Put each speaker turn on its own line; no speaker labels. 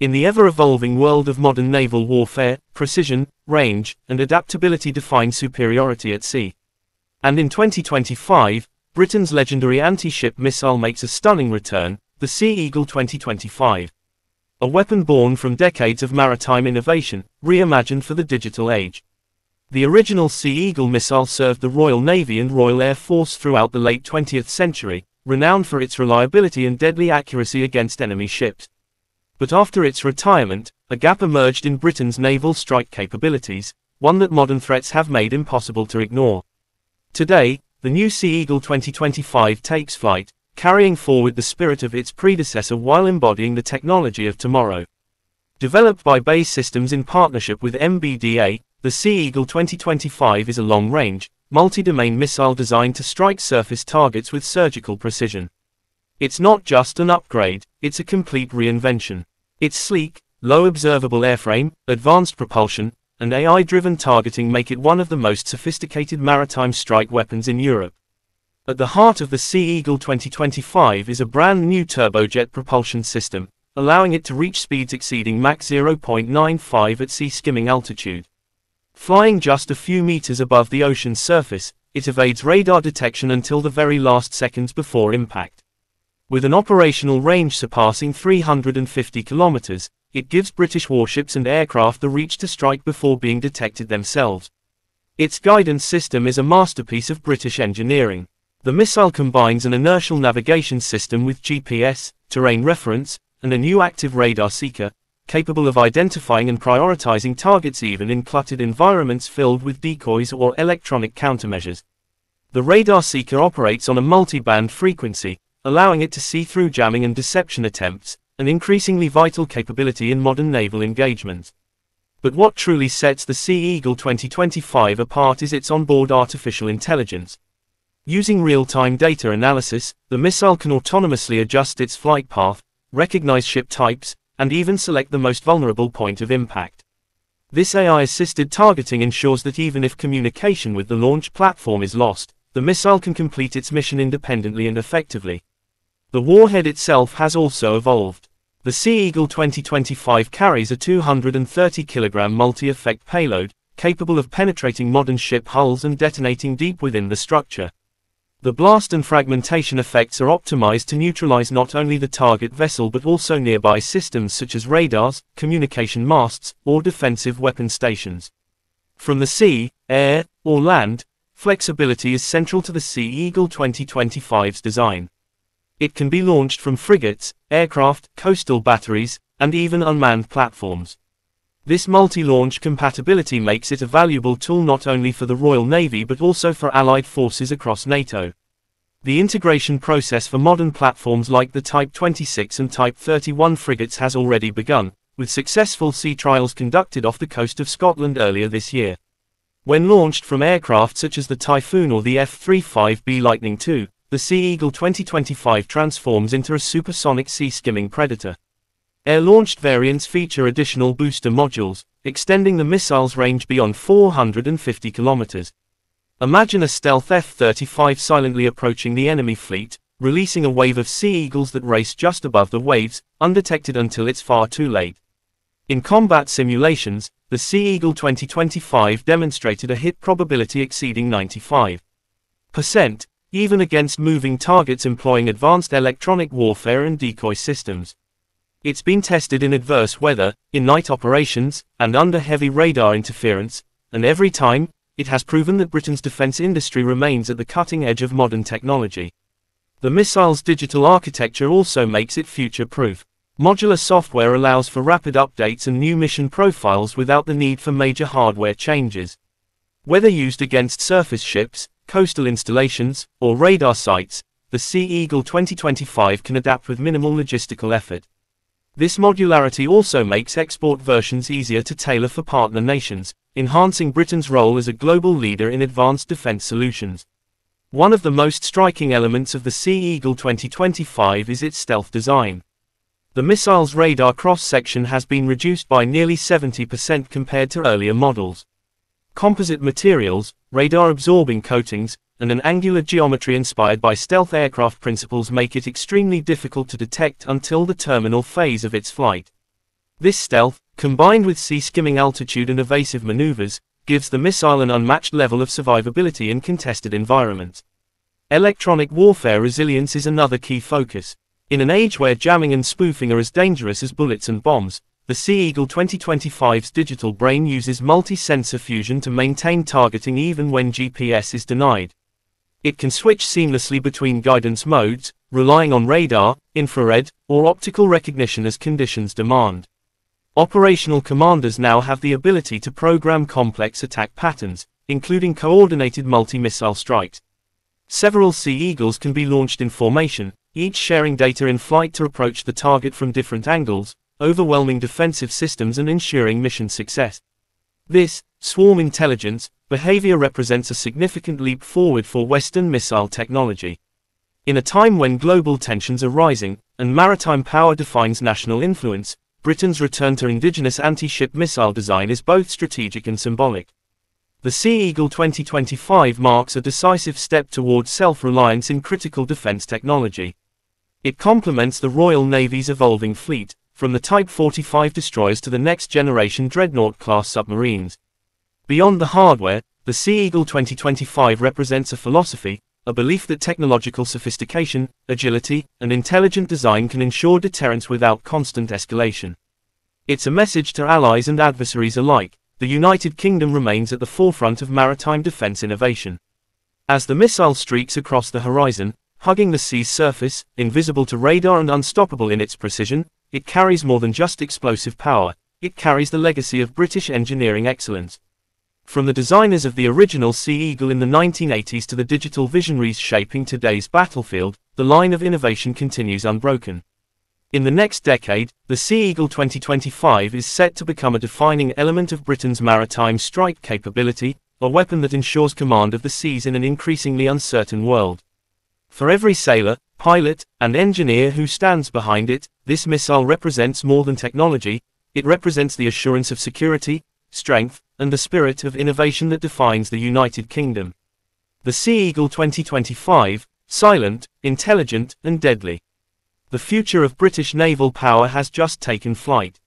In the ever-evolving world of modern naval warfare, precision, range, and adaptability define superiority at sea. And in 2025, Britain's legendary anti-ship missile makes a stunning return, the Sea Eagle 2025. A weapon born from decades of maritime innovation, reimagined for the digital age. The original Sea Eagle missile served the Royal Navy and Royal Air Force throughout the late 20th century, renowned for its reliability and deadly accuracy against enemy ships but after its retirement, a gap emerged in Britain's naval strike capabilities, one that modern threats have made impossible to ignore. Today, the new Sea Eagle 2025 takes flight, carrying forward the spirit of its predecessor while embodying the technology of tomorrow. Developed by Bay Systems in partnership with MBDA, the Sea Eagle 2025 is a long-range, multi-domain missile designed to strike surface targets with surgical precision. It's not just an upgrade, it's a complete reinvention. Its sleek, low observable airframe, advanced propulsion, and AI-driven targeting make it one of the most sophisticated maritime strike weapons in Europe. At the heart of the Sea Eagle 2025 is a brand new turbojet propulsion system, allowing it to reach speeds exceeding Mach 0.95 at sea skimming altitude. Flying just a few meters above the ocean's surface, it evades radar detection until the very last seconds before impact. With an operational range surpassing 350 kilometers, it gives British warships and aircraft the reach to strike before being detected themselves. Its guidance system is a masterpiece of British engineering. The missile combines an inertial navigation system with GPS, terrain reference, and a new active radar seeker, capable of identifying and prioritizing targets even in cluttered environments filled with decoys or electronic countermeasures. The radar seeker operates on a multi-band frequency, allowing it to see through jamming and deception attempts, an increasingly vital capability in modern naval engagement. But what truly sets the Sea Eagle 2025 apart is its onboard artificial intelligence. Using real-time data analysis, the missile can autonomously adjust its flight path, recognize ship types, and even select the most vulnerable point of impact. This AI-assisted targeting ensures that even if communication with the launch platform is lost, the missile can complete its mission independently and effectively. The warhead itself has also evolved. The Sea Eagle 2025 carries a 230 kg multi-effect payload, capable of penetrating modern ship hulls and detonating deep within the structure. The blast and fragmentation effects are optimized to neutralize not only the target vessel but also nearby systems such as radars, communication masts, or defensive weapon stations. From the sea, air, or land, flexibility is central to the Sea Eagle 2025's design. It can be launched from frigates, aircraft, coastal batteries, and even unmanned platforms. This multi-launch compatibility makes it a valuable tool not only for the Royal Navy but also for allied forces across NATO. The integration process for modern platforms like the Type 26 and Type 31 frigates has already begun, with successful sea trials conducted off the coast of Scotland earlier this year. When launched from aircraft such as the Typhoon or the F-35B Lightning II, the Sea Eagle 2025 transforms into a supersonic sea-skimming predator. Air-launched variants feature additional booster modules, extending the missile's range beyond 450 kilometers. Imagine a stealth F-35 silently approaching the enemy fleet, releasing a wave of sea eagles that race just above the waves, undetected until it's far too late. In combat simulations, the Sea Eagle 2025 demonstrated a hit probability exceeding 95%, even against moving targets employing advanced electronic warfare and decoy systems. It's been tested in adverse weather, in night operations, and under heavy radar interference, and every time, it has proven that Britain's defense industry remains at the cutting edge of modern technology. The missile's digital architecture also makes it future-proof. Modular software allows for rapid updates and new mission profiles without the need for major hardware changes. Whether used against surface ships, coastal installations, or radar sites, the Sea Eagle 2025 can adapt with minimal logistical effort. This modularity also makes export versions easier to tailor for partner nations, enhancing Britain's role as a global leader in advanced defense solutions. One of the most striking elements of the Sea Eagle 2025 is its stealth design. The missile's radar cross-section has been reduced by nearly 70% compared to earlier models composite materials, radar-absorbing coatings, and an angular geometry inspired by stealth aircraft principles make it extremely difficult to detect until the terminal phase of its flight. This stealth, combined with sea-skimming altitude and evasive maneuvers, gives the missile an unmatched level of survivability in contested environments. Electronic warfare resilience is another key focus. In an age where jamming and spoofing are as dangerous as bullets and bombs, the Sea Eagle 2025's digital brain uses multi-sensor fusion to maintain targeting even when GPS is denied. It can switch seamlessly between guidance modes, relying on radar, infrared, or optical recognition as conditions demand. Operational commanders now have the ability to program complex attack patterns, including coordinated multi-missile strikes. Several Sea Eagles can be launched in formation, each sharing data in flight to approach the target from different angles, overwhelming defensive systems and ensuring mission success. This, swarm intelligence, behavior represents a significant leap forward for Western missile technology. In a time when global tensions are rising, and maritime power defines national influence, Britain's return to indigenous anti-ship missile design is both strategic and symbolic. The Sea Eagle 2025 marks a decisive step towards self-reliance in critical defense technology. It complements the Royal Navy's evolving fleet, from the Type 45 destroyers to the next-generation Dreadnought-class submarines. Beyond the hardware, the Sea Eagle 2025 represents a philosophy, a belief that technological sophistication, agility, and intelligent design can ensure deterrence without constant escalation. It's a message to allies and adversaries alike, the United Kingdom remains at the forefront of maritime defense innovation. As the missile streaks across the horizon, hugging the sea's surface, invisible to radar and unstoppable in its precision, it carries more than just explosive power, it carries the legacy of British engineering excellence. From the designers of the original Sea Eagle in the 1980s to the digital visionaries shaping today's battlefield, the line of innovation continues unbroken. In the next decade, the Sea Eagle 2025 is set to become a defining element of Britain's maritime strike capability, a weapon that ensures command of the seas in an increasingly uncertain world. For every sailor, pilot, and engineer who stands behind it, this missile represents more than technology, it represents the assurance of security, strength, and the spirit of innovation that defines the United Kingdom. The Sea Eagle 2025, silent, intelligent, and deadly. The future of British naval power has just taken flight.